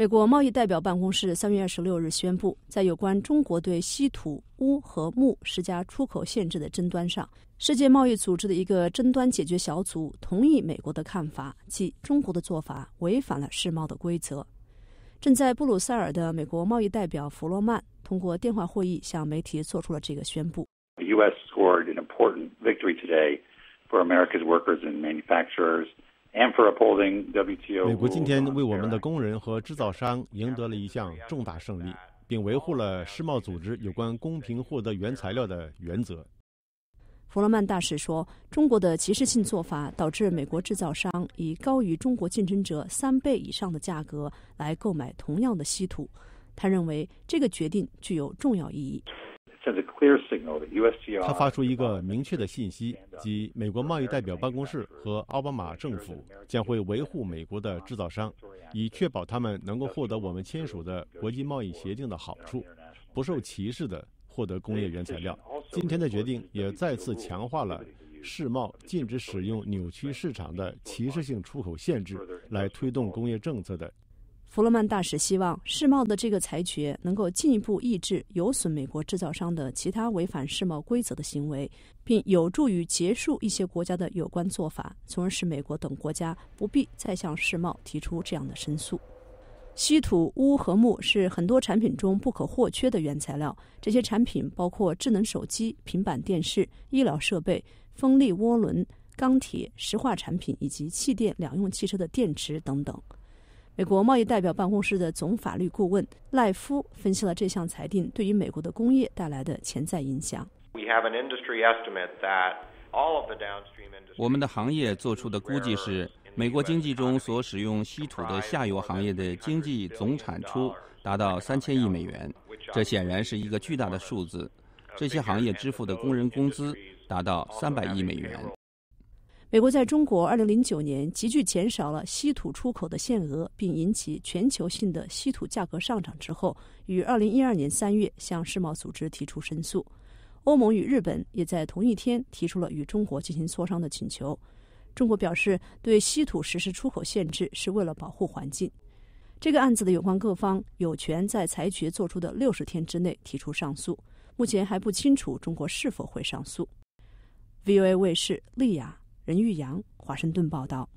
美国贸易代表办公室三月二十六日宣布，在有关中国对稀土、钨和钼施加出口限制的争端上，世界贸易组织的一个争端解决小组同意美国的看法，即中国的做法违反了世贸的规则。正在布鲁塞尔的美国贸易代表弗洛曼通过电话会议向媒体做出了这个宣布。美国今天为我们的工人和制造商赢得了一项重大胜利，并维护了世贸组织有关公平获得原材料的原则。弗罗曼大使说：“中国的歧视性做法导致美国制造商以高于中国竞争者三倍以上的价格来购买同样的稀土。”他认为这个决定具有重要意义。他发出一个明确的信息，即美国贸易代表办公室和奥巴马政府将会维护美国的制造商，以确保他们能够获得我们签署的国际贸易协定的好处，不受歧视地获得工业原材料。今天的决定也再次强化了世贸禁止使用扭曲市场的歧视性出口限制来推动工业政策的。弗罗曼大使希望世贸的这个裁决能够进一步抑制有损美国制造商的其他违反世贸规则的行为，并有助于结束一些国家的有关做法，从而使美国等国家不必再向世贸提出这样的申诉。稀土钨和钼是很多产品中不可或缺的原材料，这些产品包括智能手机、平板电视、医疗设备、风力涡轮、钢铁、石化产品以及气电两用汽车的电池等等。美国贸易代表办公室的总法律顾问赖夫分析了这项裁定对于美国的工业带来的潜在影响。我们的行业做出的估计是，美国经济中所使用稀土的下游行业的经济总产出达到三千亿美元，这显然是一个巨大的数字。这些行业支付的工人工资达到三百亿美元。美国在中国二零零九年急剧减少了稀土出口的限额，并引起全球性的稀土价格上涨之后，于二零一二年三月向世贸组织提出申诉。欧盟与日本也在同一天提出了与中国进行磋商的请求。中国表示，对稀土实施出口限制是为了保护环境。这个案子的有关各方有权在裁决作出的六十天之内提出上诉。目前还不清楚中国是否会上诉。VOA 卫视利雅。任玉阳，华盛顿报道。